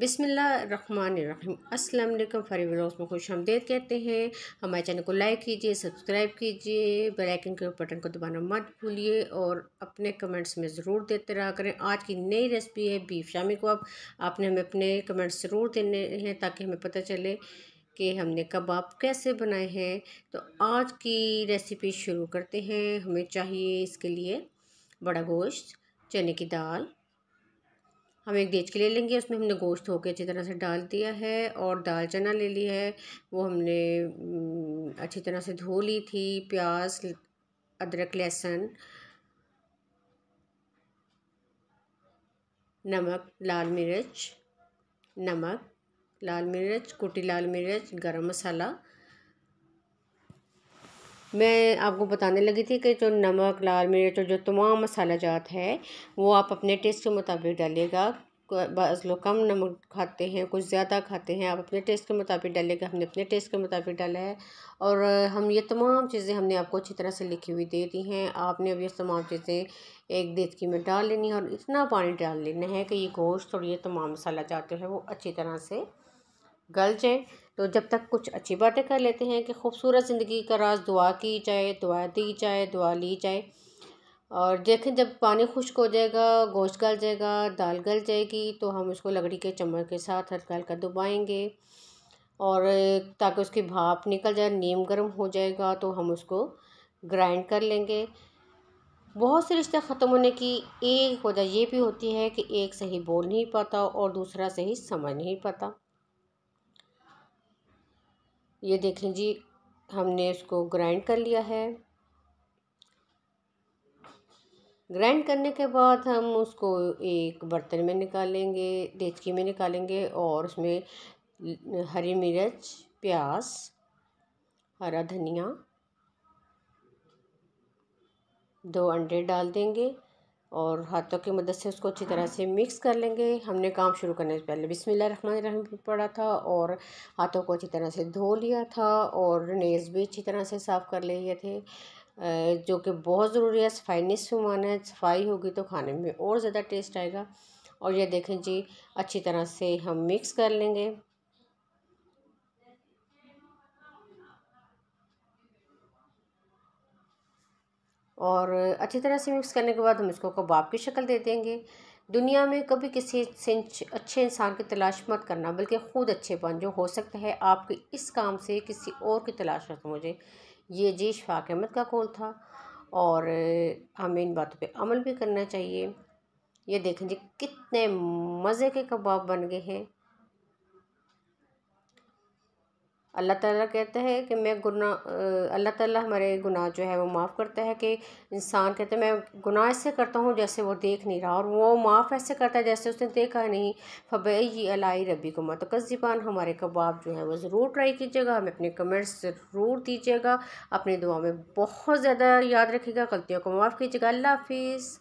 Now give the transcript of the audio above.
बिसमीम अस्सलाम वालेकुम फरी व्लॉग्स में खुश हमदेद कहते हैं हमारे चैनल को लाइक कीजिए सब्सक्राइब कीजिए बेल आइकन के बटन को दबाना मत भूलिए और अपने कमेंट्स में ज़रूर देते रहा करें आज की नई रेसिपी है बीफ शामी को अब आपने हमें अपने कमेंट्स ज़रूर देने हैं ताकि हमें पता चले कि हमने कबाब कैसे बनाए हैं तो आज की रेसिपी शुरू करते हैं हमें चाहिए इसके लिए बड़ा गोश्त चने की दाल हम एक देच के ले लेंगे उसमें हमने गोश्त के अच्छी तरह से डाल दिया है और दाल चना ले ली है वो हमने अच्छी तरह से धो ली थी प्याज अदरक लहसुन नमक लाल मिर्च नमक लाल मिर्च कुटी लाल मिर्च गरम मसाला मैं आपको बताने लगी थी कि जो नमक लाल मिर्च और जो तमाम मसाला जात है वो आप अपने टेस्ट के मुताबिक डालिएगा बस लोग कम नमक खाते हैं कुछ ज़्यादा खाते हैं आप अपने टेस्ट के मुताबिक डालेगा हमने अपने टेस्ट के मुताबिक डाला है और हम ये तमाम चीज़ें हमने आपको अच्छी तरह से लिखी हुई दे दी हैं आपने अब ये तमाम चीज़ें एक देचकी में डाल लेनी है और इतना पानी डाल लेना है कि ये गोश्त और ये तमाम मसाला जाते हैं वो अच्छी तरह से गल जाएँ तो जब तक कुछ अच्छी बातें कर लेते हैं कि खूबसूरत ज़िंदगी का राज दुआ की जाए दुआ दी जाए दुआ ली जाए और देखें जब पानी खुश्क हो जाएगा गोश्त गल जाएगा दाल गल जाएगी तो हम उसको लकड़ी के चम्मच के साथ हल्का हल्का दुबाएँगे और ताकि उसकी भाप निकल जाए नीम गर्म हो जाएगा तो हम उसको ग्राइंड कर लेंगे बहुत से रिश्ते ख़त्म होने की एक वजह यह भी होती है कि एक सही बोल नहीं पाता और दूसरा सही समझ नहीं पाता ये देखें जी हमने इसको ग्राइंड कर लिया है ग्राइंड करने के बाद हम उसको एक बर्तन में निकालेंगे देचकी में निकालेंगे और उसमें हरी मिर्च प्याज हरा धनिया दो अंडे डाल देंगे और हाथों की मदद से उसको अच्छी तरह से मिक्स कर लेंगे हमने काम शुरू करने से पहले बिसमीम पड़ा था और हाथों को अच्छी तरह से धो लिया था और नेल्स भी अच्छी तरह से साफ़ कर लिए थे जो कि बहुत ज़रूरी है सफाई माना है सफाई होगी तो खाने में और ज़्यादा टेस्ट आएगा और ये देखें जी अच्छी तरह से हम मिक्स कर लेंगे और अच्छी तरह से मिक्स करने के बाद हम इसको कबाब की शक्ल दे देंगे दुनिया में कभी किसी से अच्छे इंसान की तलाश मत करना बल्कि खुद अच्छे बन जो हो सकता है आपके इस काम से किसी और की तलाश खत्म मुझे ये जी शफाक अहमद का कौल था और हमें इन बातों पे अमल भी करना चाहिए ये देखें जी कितने मज़े के कबाब बन गए हैं अल्लाह ताला कहते हैं कि मैं गुना अल्लाह ताला हमारे गुनाह जो है वो माफ़ करता है कि इंसान कहते हैं मैं गुनाह ऐसे करता हूँ जैसे वो देख नहीं रहा और वो माफ़ ऐसे करता है जैसे उसने देखा नहीं फबई अलाई रबी को मत कस्बान हमारे कबाब जो है वो ज़रूर ट्राई कीजिएगा हमें अपने कमेंट्स ज़रूर दीजिएगा अपनी दुआ में बहुत ज़्यादा याद रखिएगा गलतियों को माफ़ कीजिएगा अल्लाह हाफिज़